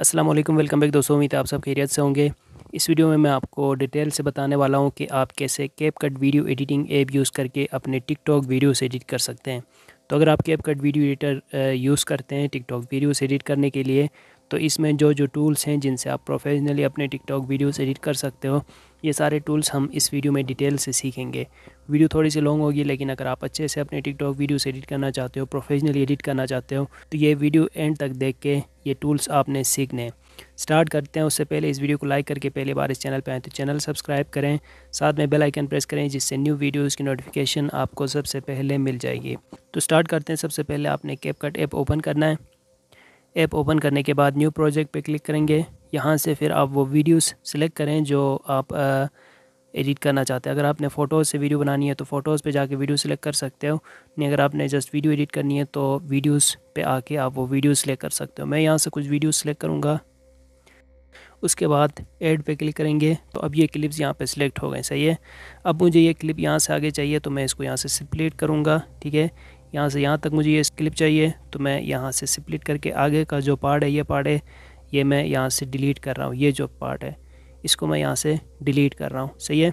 अस्सलाम वालेकुम welcome back दोस्तों उम्मीद है आप सब खैरियत से होंगे इस वीडियो में मैं आपको डिटेल से बताने वाला हूं कि आप कैसे CapCut video editing app use करके अपने टिकटॉक वीडियोस एडिट कर सकते हैं तो अगर आप CapCut video editor use करते हैं टिकटॉक वीडियोस एडिट करने के लिए तो इसमें जो जो टूल्स हैं जिनसे आप प्रोफेशनली अपने टिकटॉक वीडियोस एडिट कर सकते हो ये सारे टूल्स हम इस वीडियो में डिटेल से सीखेंगे वीडियो थोड़ी सी लॉन्ग होगी लेकिन अगर आप अच्छे से अपने टिकटॉक वीडियोस एडिट करना चाहते हो प्रोफेशनली एडिट करना चाहते हो तो ये वीडियो एंड तक देख के ये टूल्स आपने सीखने स्टार्ट करते हैं उससे पहले इस वीडियो को लाइक करके पहली बार इस चैनल पर आएँ तो चैनल सब्सक्राइब करें साथ में बेल आइकन प्रेस करें जिससे न्यू वीडियोज़ की नोटिफिकेशन आपको सबसे पहले मिल जाएगी तो स्टार्ट करते हैं सबसे पहले आपने कैपकट ऐप ओपन करना है ऐप ओपन करने के बाद न्यू प्रोजेक्ट पे क्लिक करेंगे यहाँ से फिर आप वो वीडियोस सिलेक्ट करें जो आप एडिट करना चाहते हैं अगर आपने फ़ोटोज़ से वीडियो बनानी है तो फ़ोटोज़ पे जाके वीडियो सेलेक्ट कर सकते हो नहीं अगर आपने जस्ट वीडियो एडिट करनी है तो वीडियोस पे आके आप वो वीडियो सेलेक्ट कर सकते हो मैं यहाँ से कुछ वीडियो सेलेक्ट करूँगा उसके बाद एड पे क्लिक करेंगे तो अब ये क्लिप्स यहाँ पे सिलेक्ट हो गए सही है अब मुझे ये क्लिप यहाँ से आगे चाहिए तो मैं इसको यहाँ से सिपलेट करूँगा ठीक है यहाँ से यहाँ तक मुझे ये क्लिप चाहिए तो मैं यहाँ से स्प्लिट करके आगे का जो पार्ट है ये पार्ट है ये मैं यहाँ से डिलीट कर रहा हूँ ये जो पार्ट है इसको मैं यहाँ से डिलीट कर रहा हूँ सही है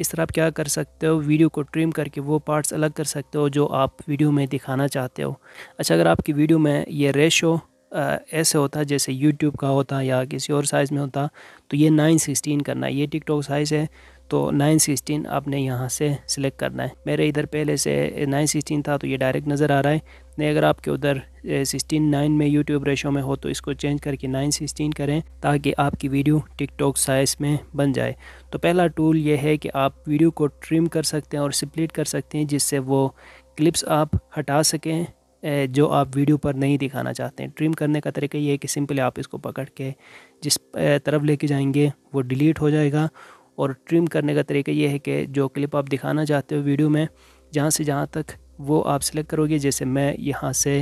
इस तरह आप क्या कर सकते हो वीडियो को ट्रिम करके वो पार्ट्स अलग कर सकते हो जो आप वीडियो में दिखाना चाहते हो अच्छा अगर आपकी वीडियो में ये रेशो ऐसे होता जैसे यूट्यूब का होता या किसी और साइज़ में होता तो ये नाइन सिक्सटीन करना ये टिकटॉक साइज़ है तो नाइन सिक्सटीन आपने यहाँ से सिलेक्ट करना है मेरे इधर पहले से नाइन सिक्सटीन था तो ये डायरेक्ट नज़र आ रहा है नहीं अगर आपके उधर सिक्सटीन नाइन में यूट्यूब रेशो में हो तो इसको चेंज करके नाइन सिक्सटीन करें ताकि आपकी वीडियो टिकटॉक साइज़ में बन जाए तो पहला टूल ये है कि आप वीडियो को ट्रिम कर सकते हैं और स्प्लिट कर सकते हैं जिससे वो क्लिप्स आप हटा सकें जो आप वीडियो पर नहीं दिखाना चाहते हैं ट्रिम करने का तरीका ये है कि सिंपली आप इसको पकड़ के जिस तरफ लेके जाएंगे वो डिलीट हो जाएगा और ट्रिम करने का तरीका ये है कि जो क्लिप आप दिखाना चाहते हो वीडियो में जहाँ से जहाँ तक वो आप सिलेक्ट करोगे जैसे मैं यहाँ से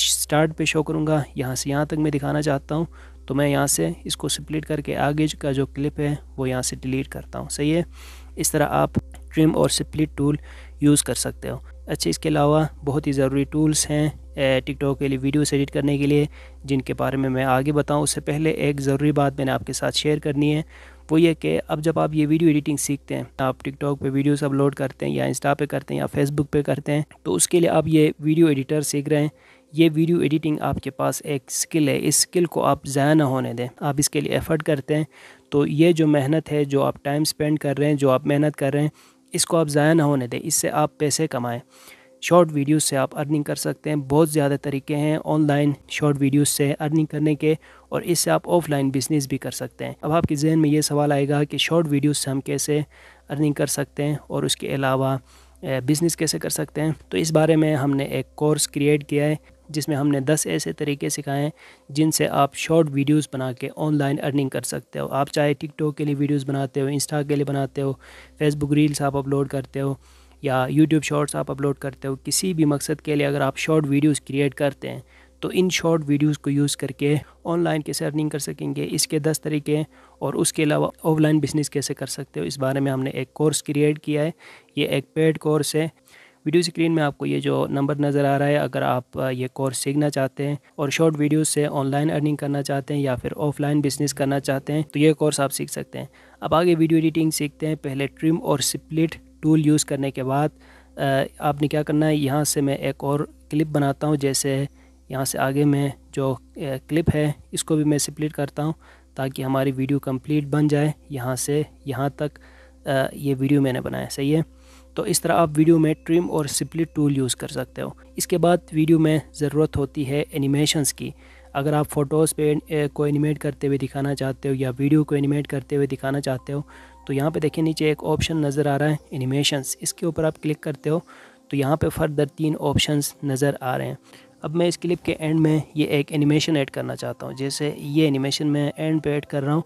स्टार्ट पे शो करूँगा यहाँ से यहाँ तक मैं दिखाना चाहता हूँ तो मैं यहाँ से इसको स्प्लिट करके आगे का जो क्लिप है वो यहाँ से डिलीट करता हूँ सही है इस तरह आप ट्रिम और स्प्लिट टूल यूज़ कर सकते हो अच्छा इसके अलावा बहुत ही ज़रूरी टूल्स हैं टिकटॉक के लिए वीडियोस एडिट करने के लिए जिनके बारे में मैं आगे बताऊं उससे पहले एक ज़रूरी बात मैंने आपके साथ शेयर करनी है वो ये कि अब जब आप ये वीडियो एडिटिंग सीखते हैं आप टिकटॉक पे वीडियोस अपलोड करते हैं या इंस्टा पे करते हैं या फेसबुक पे करते हैं तो उसके लिए आप ये वीडियो एडिटर सीख रहे हैं ये वीडियो एडिटिंग आपके पास एक स्किल है इस स्किल को आप ज़ाया ना होने दें आप इसके लिए एफ़र्ट करते हैं तो ये जो मेहनत है जो आप टाइम स्पेंड कर रहे हैं जो आप मेहनत कर रहे हैं इसको आप ज़ाया ना होने दें इससे आप पैसे कमाएँ शॉर्ट वीडियोस से आप अर्निंग कर सकते हैं बहुत ज़्यादा तरीके हैं ऑनलाइन शॉर्ट वीडियोस से अर्निंग करने के और इससे आप ऑफलाइन बिजनेस भी कर सकते हैं अब आपके जहन में ये सवाल आएगा कि शॉर्ट वीडियोस से हम कैसे अर्निंग कर सकते हैं और उसके अलावा बिज़नेस कैसे कर सकते हैं तो इस बारे में हमने एक कोर्स क्रिएट किया है जिसमें हमने 10 ऐसे तरीके सिखाए हैं जिनसे आप शॉर्ट वीडियोस बना के ऑनलाइन अर्निंग कर सकते हो आप चाहे टिकटॉक के लिए वीडियोस बनाते हो इंस्टा के लिए बनाते हो फेसबुक रील्स आप अपलोड करते हो या यूट्यूब शॉर्ट्स आप अपलोड करते हो किसी भी मकसद के लिए अगर आप शॉर्ट वीडियोज़ क्रिएट करते हैं तो इन शॉर्ट वीडियोस को यूज़ करके ऑनलाइन कैसे अर्निंग कर सकेंगे इसके दस तरीके हैं और उसके अलावा ऑफलाइन बिजनेस कैसे कर सकते हो इस बारे में हमने एक कोर्स क्रिएट किया है ये एक पेड कोर्स है वीडियो स्क्रीन में आपको ये जो नंबर नज़र आ रहा है अगर आप ये कोर्स सीखना चाहते हैं और शॉर्ट वीडियो से ऑनलाइन अर्निंग करना चाहते हैं या फिर ऑफलाइन बिजनेस करना चाहते हैं तो ये कोर्स आप सीख सकते हैं अब आगे वीडियो एडिटिंग सीखते हैं पहले ट्रिम और स्प्लिट टूल यूज़ करने के बाद आपने क्या करना है यहाँ से मैं एक और क्लिप बनाता हूँ जैसे यहाँ से आगे मैं जो क्लिप है इसको भी मैं स्प्लिट करता हूँ ताकि हमारी वीडियो कंप्लीट बन जाए यहाँ से यहाँ तक ये वीडियो मैंने बनाया सही है तो इस तरह आप वीडियो में ट्रिम और स्प्लिट टूल यूज़ कर सकते हो इसके बाद वीडियो में ज़रूरत होती है एनिमेशंस की अगर आप फ़ोटोज़ पे को एनिमेट करते हुए दिखाना चाहते हो या वीडियो को एनिमेट करते हुए दिखाना चाहते हो तो यहाँ पे देखिए नीचे एक ऑप्शन नज़र आ रहा है एनिमेशंस इसके ऊपर आप क्लिक करते हो तो यहाँ पे फर्दर तीन ऑप्शन नज़र आ रहे हैं अब मैं इस क्लिप के एंड में ये एक एनिमेशन ऐड करना चाहता हूँ जैसे ये एनिमेशन मैं एंड पे ऐड कर रहा हूँ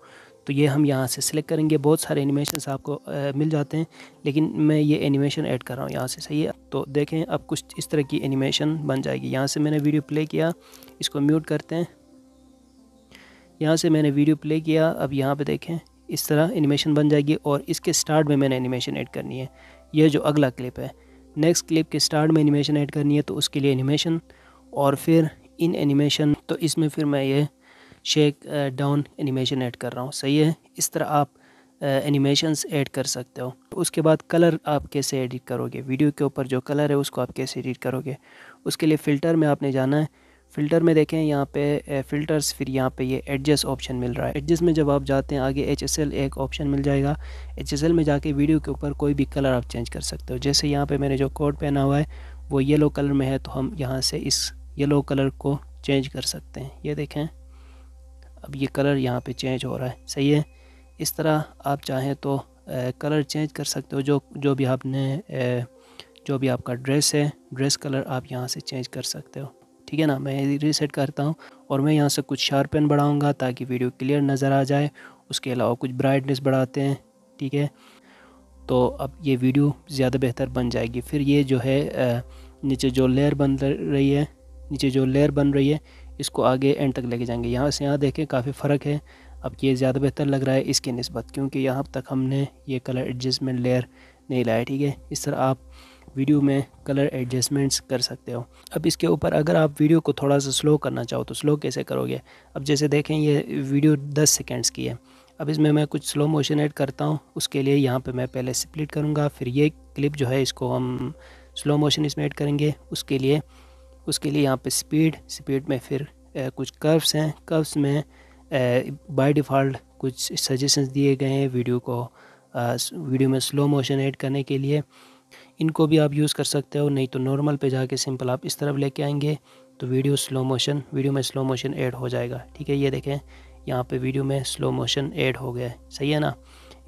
तो ये हम यहाँ से सिलेक्ट करेंगे बहुत सारे एनिमेशन आपको आ, मिल जाते हैं लेकिन मैं ये एनिमेशन ऐड कर रहा हूँ यहाँ से सही है तो देखें अब कुछ इस तरह की एनिमेशन बन जाएगी यहाँ से मैंने वीडियो प्ले किया इसको म्यूट करते हैं यहाँ से मैंने वीडियो प्ले किया अब यहाँ पर देखें इस तरह एनिमेशन बन जाएगी और इसके स्टार्ट में मैंने एनिमेशन ऐड करनी है यह जो अगला क्लिप है नेक्स्ट क्लिप के स्टार्ट में एनिमेशन ऐड करनी है तो उसके लिए एनिमेशन और फिर इन एनिमेशन तो इसमें फिर मैं ये शेक डाउन एनिमेशन ऐड कर रहा हूँ सही है इस तरह आप एनिमेशंस uh, ऐड कर सकते हो उसके बाद कलर आप कैसे एडिट करोगे वीडियो के ऊपर जो कलर है उसको आप कैसे एडिट करोगे उसके लिए फ़िल्टर में आपने जाना है फ़िल्टर में देखें यहाँ पे फ़िल्टर्स uh, फिर यहाँ पे ये एडजस्ट ऑप्शन मिल रहा है एडजस्ट में जब आप जाते हैं आगे एच एक ऑप्शन मिल जाएगा एच में जाके वीडियो के ऊपर कोई भी कलर आप चेंज कर सकते हो जैसे यहाँ पे मैंने जो कोड पहना हुआ है वो येलो कलर में है तो हम यहाँ से इस येलो कलर को चेंज कर सकते हैं ये देखें अब ये कलर यहाँ पे चेंज हो रहा है सही है इस तरह आप चाहें तो कलर चेंज कर सकते हो जो जो भी आपने जो भी आपका ड्रेस है ड्रेस कलर आप यहाँ से चेंज कर सकते हो ठीक है ना मैं रीसेट करता हूँ और मैं यहाँ से कुछ शार्पन बढ़ाऊँगा ताकि वीडियो क्लियर नज़र आ जाए उसके अलावा कुछ ब्राइटनेस बढ़ाते हैं ठीक है तो अब ये वीडियो ज़्यादा बेहतर बन जाएगी फिर ये जो है नीचे जो लेयर बन रही है नीचे जो लेयर बन रही है इसको आगे एंड तक लेके जाएंगे यहाँ से यहाँ देखें काफ़ी फ़र्क है अब ये ज़्यादा बेहतर लग रहा है इसके नस्बत क्योंकि यहाँ तक हमने ये कलर एडजस्टमेंट लेयर नहीं लाया ठीक है इस तरह आप वीडियो में कलर एडजस्टमेंट्स कर सकते हो अब इसके ऊपर अगर आप वीडियो को थोड़ा सा स्लो करना चाहो तो स्लो कैसे करोगे अब जैसे देखें ये वीडियो दस सेकेंड्स की है अब इसमें मैं कुछ स्लो मोशन ऐड करता हूँ उसके लिए यहाँ पे मैं पहले स्प्लिट करूँगा फिर ये क्लिप जो है इसको हम स्लो मोशन इसमें ऐड करेंगे उसके लिए उसके लिए यहाँ पे स्पीड स्पीड में फिर ए, कुछ कर्व्स हैं कर्व्स में बाय डिफ़ॉल्ट कुछ सजेशंस दिए गए हैं वीडियो को आ, वीडियो में स्लो मोशन ऐड करने के लिए इनको भी आप यूज़ कर सकते हो नहीं तो नॉर्मल पे जाके सिंपल आप इस तरफ लेके आएंगे तो वीडियो स्लो मोशन वीडियो में स्लो मोशन ऐड हो जाएगा ठीक है ये देखें यहाँ पे वीडियो में स्लो मोशन ऐड हो गया है सही है ना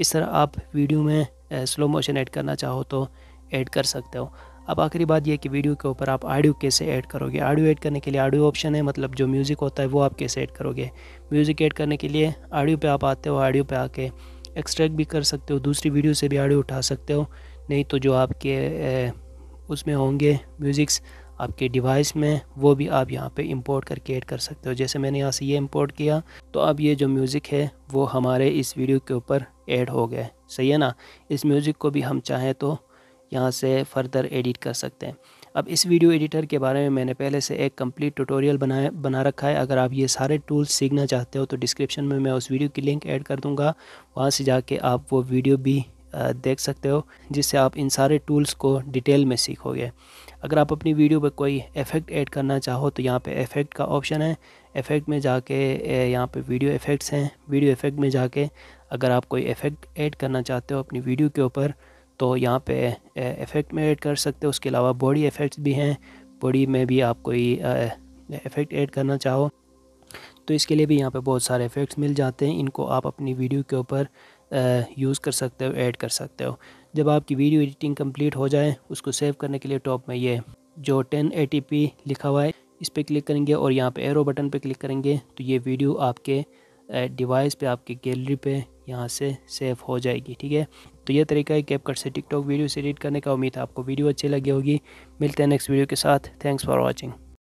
इस तरह आप वीडियो में स्लो मोशन ऐड करना चाहो तो ऐड कर सकते हो अब आखिरी बात यह कि वीडियो के ऊपर आप ऑडियो कैसे ऐड करोगे ऑडियो ऐड करने के लिए ऑडियो ऑप्शन है मतलब जो म्यूज़िक होता है वो आप कैसे ऐड करोगे म्यूज़िक ऐड करने के लिए ऑडियो पे आप आते हो ऑडियो पे आके एक्सट्रैक्ट भी कर सकते हो दूसरी वीडियो से भी ऑडियो उठा सकते हो नहीं तो जो आपके उसमें होंगे म्यूज़िक्स आपके डिवाइस में वो भी आप यहाँ पर इम्पोर्ट करके ऐड कर सकते हो जैसे मैंने यहाँ से ये इम्पोर्ट किया तो अब ये जो म्यूज़िक है वो हमारे इस वीडियो के ऊपर ऐड हो गए सही है ना इस म्यूज़िक को भी हम चाहें तो यहाँ से फर्दर एडिट कर सकते हैं अब इस वीडियो एडिटर के बारे में मैंने पहले से एक कंप्लीट ट्यूटोरियल बनाया बना रखा है अगर आप ये सारे टूल्स सीखना चाहते हो तो डिस्क्रिप्शन में मैं उस वीडियो की लिंक ऐड कर दूँगा वहाँ से जाके आप वो वीडियो भी देख सकते हो जिससे आप इन सारे टूल्स को डिटेल में सीखोगे अगर आप अपनी वीडियो पर कोई इफ़ेक्ट ऐड करना चाहो तो यहाँ पे इफ़ेक्ट का ऑप्शन है इफ़ेक्ट में जाके यहाँ पे वीडियो इफ़ेक्ट्स हैं वीडियो इफ़ेक्ट में जाके अगर आप कोई इफ़ेक्ट ऐड करना चाहते हो अपनी वीडियो के ऊपर तो यहाँ पे इफ़ेक्ट में ऐड कर सकते हो उसके अलावा बॉडी इफ़ेक्ट्स भी हैं बॉडी में भी आप कोई इफ़ेक्ट ऐड करना चाहो तो इसके लिए भी यहाँ पे बहुत सारे इफ़ेक्ट्स मिल जाते हैं इनको आप अपनी वीडियो के ऊपर यूज़ कर सकते हो ऐड कर सकते हो जब आपकी वीडियो एडिटिंग कम्प्लीट हो जाए उसको सेव करने के लिए टॉप में ये जो टेन लिखा हुआ है इस पर क्लिक करेंगे और यहाँ पर एरो बटन पर क्लिक करेंगे तो ये वीडियो आपके डिवाइस पे आपके गैलरी पे यहाँ से सेव हो जाएगी ठीक है तो ये तरीका है कैप कट से टिकटॉक वीडियो से एडिट करने का उम्मीद है आपको वीडियो अच्छी लगी होगी मिलते हैं नेक्स्ट वीडियो के साथ थैंक्स फॉर वॉचिंग